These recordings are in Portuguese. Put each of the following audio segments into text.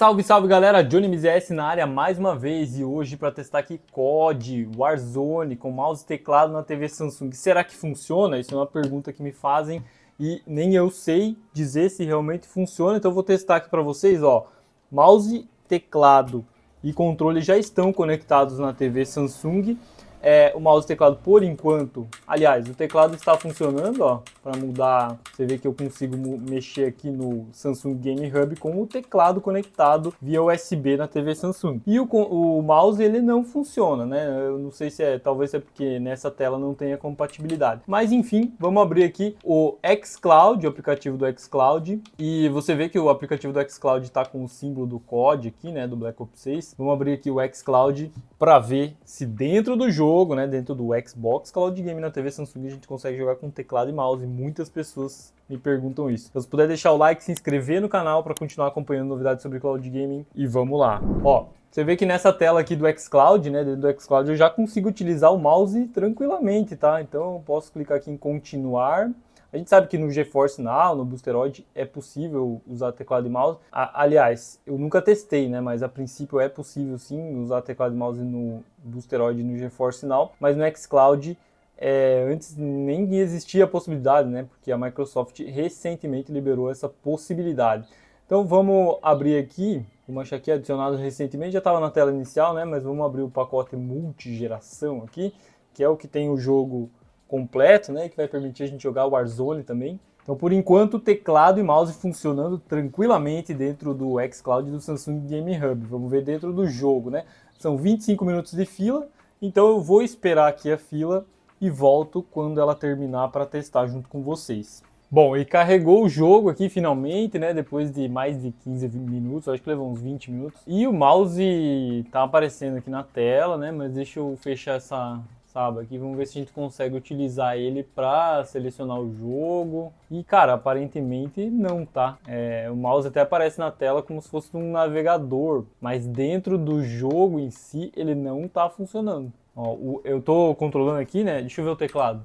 Salve, salve galera, Johnny MZS na área mais uma vez e hoje para testar aqui COD, Warzone com mouse e teclado na TV Samsung. Será que funciona? Isso é uma pergunta que me fazem e nem eu sei dizer se realmente funciona, então vou testar aqui para vocês, ó. Mouse, teclado e controle já estão conectados na TV Samsung é, o mouse e o teclado por enquanto. Aliás, o teclado está funcionando, ó, para mudar. Você vê que eu consigo mexer aqui no Samsung Game Hub com o teclado conectado via USB na TV Samsung. E o, o mouse ele não funciona, né? Eu não sei se é, talvez é porque nessa tela não tenha compatibilidade. Mas enfim, vamos abrir aqui o xCloud, o aplicativo do xCloud, e você vê que o aplicativo do xCloud está com o símbolo do COD aqui, né, do Black Ops 6. Vamos abrir aqui o xCloud para ver se dentro do jogo jogo, né, dentro do Xbox, Cloud Game na TV Samsung a gente consegue jogar com teclado e mouse. Muitas pessoas me perguntam isso. Então, se puder deixar o like, se inscrever no canal para continuar acompanhando novidades sobre Cloud Gaming e vamos lá. Ó, você vê que nessa tela aqui do xCloud, né, dentro do xCloud, eu já consigo utilizar o mouse tranquilamente, tá? Então eu posso clicar aqui em continuar a gente sabe que no GeForce Now, no Boosteroid, é possível usar teclado e mouse. A, aliás, eu nunca testei, né? Mas a princípio é possível sim usar teclado e mouse no Boosteroid e no GeForce Now. Mas no xCloud é, antes nem existia a possibilidade, né? Porque a Microsoft recentemente liberou essa possibilidade. Então vamos abrir aqui, o mancha aqui adicionado recentemente, já estava na tela inicial, né? Mas vamos abrir o pacote multigeração aqui, que é o que tem o jogo completo, né, que vai permitir a gente jogar o Warzone também. Então, por enquanto, teclado e mouse funcionando tranquilamente dentro do xCloud do Samsung Game Hub. Vamos ver dentro do jogo, né? São 25 minutos de fila, então eu vou esperar aqui a fila e volto quando ela terminar para testar junto com vocês. Bom, e carregou o jogo aqui finalmente, né? Depois de mais de 15 minutos, acho que levou uns 20 minutos. E o mouse tá aparecendo aqui na tela, né? Mas deixa eu fechar essa sabe? Aqui vamos ver se a gente consegue utilizar ele para selecionar o jogo. E cara, aparentemente não, tá? É, o mouse até aparece na tela como se fosse um navegador, mas dentro do jogo em si ele não tá funcionando. Ó, o, eu tô controlando aqui, né? Deixa eu ver o teclado.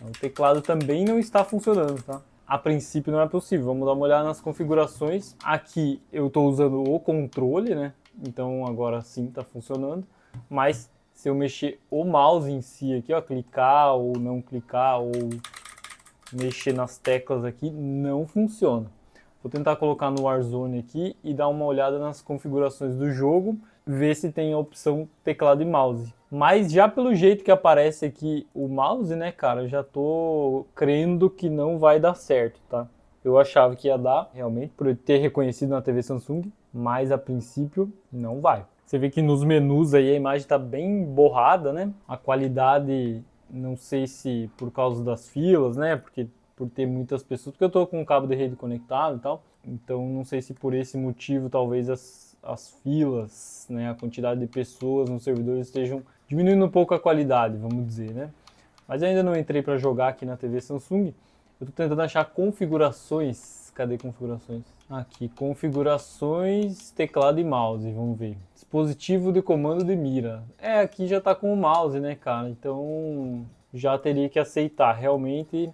O teclado também não está funcionando, tá? a princípio não é possível. Vamos dar uma olhada nas configurações. Aqui eu estou usando o controle, né? Então agora sim está funcionando. Mas se eu mexer o mouse em si aqui, ó, clicar ou não clicar ou mexer nas teclas aqui, não funciona. Vou tentar colocar no Warzone aqui e dar uma olhada nas configurações do jogo, ver se tem a opção teclado e mouse. Mas já pelo jeito que aparece aqui o mouse, né, cara, já tô crendo que não vai dar certo, tá? Eu achava que ia dar, realmente, por ter reconhecido na TV Samsung, mas a princípio não vai. Você vê que nos menus aí a imagem está bem borrada, né? A qualidade, não sei se por causa das filas, né? Porque por ter muitas pessoas, porque eu estou com o cabo de rede conectado e tal. Então não sei se por esse motivo talvez as, as filas, né? A quantidade de pessoas nos servidores estejam diminuindo um pouco a qualidade, vamos dizer, né? Mas ainda não entrei para jogar aqui na TV Samsung. Eu estou tentando achar configurações. Cadê configurações? Aqui, configurações, teclado e mouse. Vamos ver. Positivo de comando de mira. É, aqui já tá com o mouse, né, cara? Então já teria que aceitar. Realmente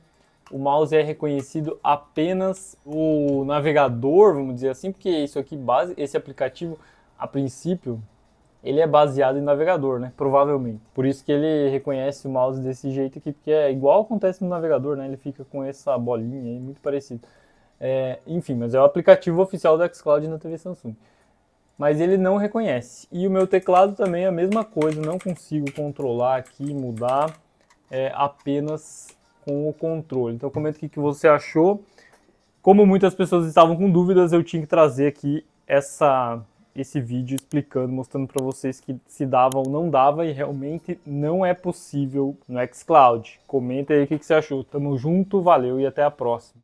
o mouse é reconhecido apenas o navegador, vamos dizer assim, porque isso aqui base, esse aplicativo a princípio ele é baseado em navegador, né? Provavelmente. Por isso que ele reconhece o mouse desse jeito aqui, porque é igual acontece no navegador, né? Ele fica com essa bolinha aí, muito parecido. É, enfim, mas é o aplicativo oficial da xCloud na TV Samsung mas ele não reconhece. E o meu teclado também é a mesma coisa, não consigo controlar aqui, mudar é, apenas com o controle. Então comenta o que, você achou. Como muitas pessoas estavam com dúvidas, eu tinha que trazer aqui essa, esse vídeo explicando, mostrando para vocês que se dava ou não dava e realmente não é possível no xCloud. Comenta aí o que você achou. Tamo junto, valeu e até a próxima.